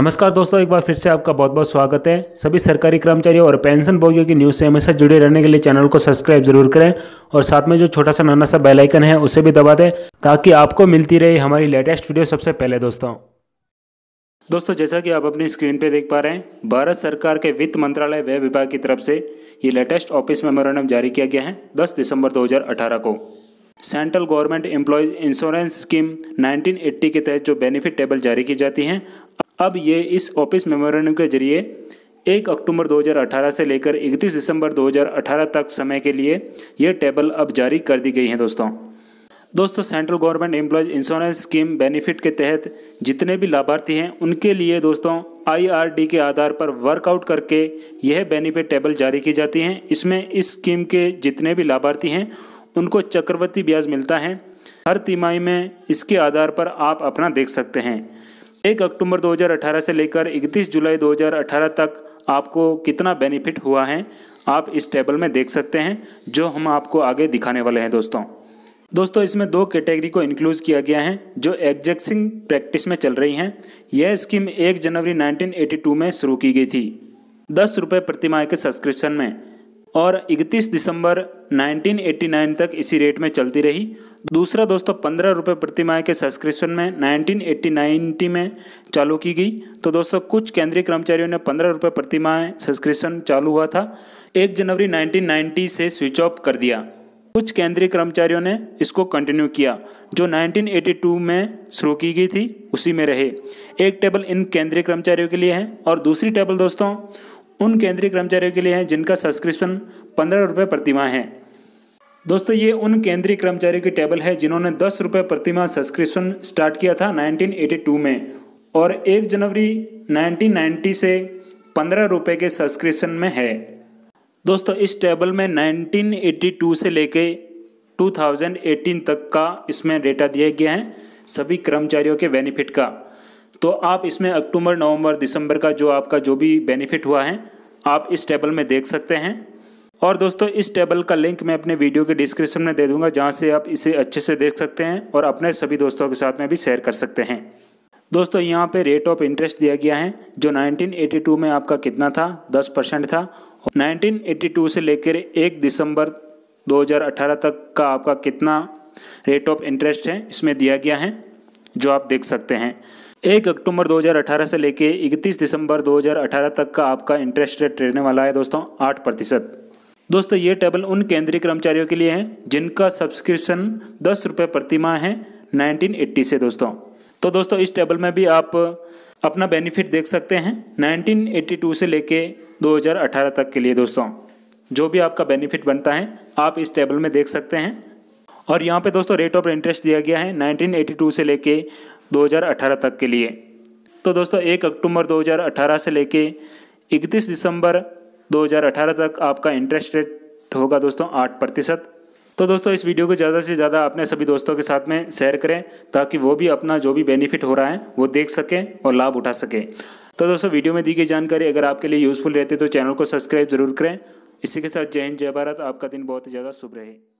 नमस्कार दोस्तों एक बार फिर से आपका बहुत बहुत स्वागत है सभी सरकारी कर्मचारियों और पेंशन भोगियों की न्यूज़ से हमेशा जुड़े रहने के लिए चैनल को सब्सक्राइब जरूर करें और साथ में जो छोटा सा नाना सा बेल आइकन है उसे भी दबा दें ताकि आपको मिलती रहे हमारी लेटेस्ट वीडियो सबसे पहले दोस्तों दोस्तों जैसा कि आप अपनी स्क्रीन पर देख पा रहे हैं भारत सरकार के वित्त मंत्रालय व्यय विभाग की तरफ से ये लेटेस्ट ऑफिस मेमोरेंडम जारी किया गया है दस दिसंबर 2018 को central government employees insurance scheme 1980 के तहत जो बेनिफिट टेबल जारी की जाती हैं अब ये इस ऑफिस मेमोरेंडम के जरिए 1 अक्टूबर 2018 से लेकर 31 दिसंबर 2018 तक समय के लिए यह टेबल अब जारी कर दी गई है दोस्तों दोस्तों central government employees insurance scheme benefit के तहत जितने भी लाभार्थी हैं उनके लिए दोस्तों आईआरडी के आधार पर वर्कआउट करके यह बेनिफिट टेबल जारी की जाती हैं इसमें इस स्कीम के जितने भी लाभार्थी हैं उनको चक्रवर्ती ब्याज मिलता है हर तिमाही में इसके आधार पर आप अपना देख सकते हैं एक अक्टूबर 2018 से लेकर 31 जुलाई 2018 तक आपको कितना बेनिफिट हुआ है आप इस टेबल में देख सकते हैं जो हम आपको आगे दिखाने वाले हैं दोस्तों दोस्तों इसमें दो कैटेगरी को इंक्लूज किया गया है जो एग्जेक्सिंग प्रैक्टिस में चल रही हैं यह स्कीम 1 जनवरी 1982 में शुरू की गई थी दस रुपये प्रतिमाह के सब्सक्रिप्शन में और 31 दिसंबर 1989 तक इसी रेट में चलती रही दूसरा दोस्तों पंद्रह रुपये प्रति माह के सब्सक्रिप्शन में 1980-90 में चालू की गई तो दोस्तों कुछ केंद्रीय कर्मचारियों ने पंद्रह रुपये प्रति माह सब्सक्रिप्शन चालू हुआ था 1 जनवरी 1990 से स्विच ऑफ कर दिया कुछ केंद्रीय कर्मचारियों ने इसको कंटिन्यू किया जो 1982 में शुरू की गई थी उसी में रहे एक टेबल इन केंद्रीय कर्मचारियों के लिए है और दूसरी टेबल दोस्तों उन केंद्रीय कर्मचारियों के लिए हैं जिनका सब्सक्रिप्शन पंद्रह रुपये प्रतिमाह है दोस्तों ये उन केंद्रीय कर्मचारियों की टेबल है जिन्होंने दस रुपये प्रतिमाह सब्सक्रिप्शन स्टार्ट किया था 1982 में और 1 जनवरी 1990 से पंद्रह रुपये के सब्सक्रिप्शन में है दोस्तों इस टेबल में 1982 से लेके 2018 तक का इसमें डेटा दिया गया है सभी कर्मचारियों के बेनिफिट का तो आप इसमें अक्टूबर नवंबर दिसंबर का जो आपका जो भी बेनिफिट हुआ है आप इस टेबल में देख सकते हैं और दोस्तों इस टेबल का लिंक मैं अपने वीडियो के डिस्क्रिप्शन में दे दूंगा जहाँ से आप इसे अच्छे से देख सकते हैं और अपने सभी दोस्तों के साथ में भी शेयर कर सकते हैं दोस्तों यहाँ पे रेट ऑफ इंटरेस्ट दिया गया है जो 1982 में आपका कितना था 10 परसेंट था 1982 से लेकर 1 दिसंबर 2018 तक का आपका कितना रेट ऑफ इंटरेस्ट है इसमें दिया गया है जो आप देख सकते हैं एक अक्टूबर 2018 से लेके 31 दिसंबर 2018 तक का आपका इंटरेस्ट रेट रहने वाला है दोस्तों आठ प्रतिशत दोस्तों ये टेबल उन केंद्रीय कर्मचारियों के लिए है जिनका सब्सक्रिप्शन दस रुपये प्रति माह है 1980 से दोस्तों तो दोस्तों इस टेबल में भी आप अपना बेनिफिट देख सकते हैं 1982 से लेके 2018 तक के लिए दोस्तों जो भी आपका बेनिफिट बनता है आप इस टेबल में देख सकते हैं और यहाँ पे दोस्तों रेट ऑफ इंटरेस्ट दिया गया है 1982 से लेके 2018 तक के लिए तो दोस्तों एक अक्टूबर 2018 से लेके 31 दिसंबर 2018 तक आपका इंटरेस्ट रेट होगा दोस्तों आठ प्रतिशत तो दोस्तों इस वीडियो को ज़्यादा से ज़्यादा अपने सभी दोस्तों के साथ में शेयर करें ताकि वो भी अपना जो भी बेनिफिट हो रहा है वो देख सकें और लाभ उठा सकें तो दोस्तों वीडियो में दी गई जानकारी अगर आपके लिए यूज़फुल रहती है तो चैनल को सब्सक्राइब जरूर करें इसी के साथ जय हिंद जय भारत आपका दिन बहुत ही ज़्यादा शुभ रहे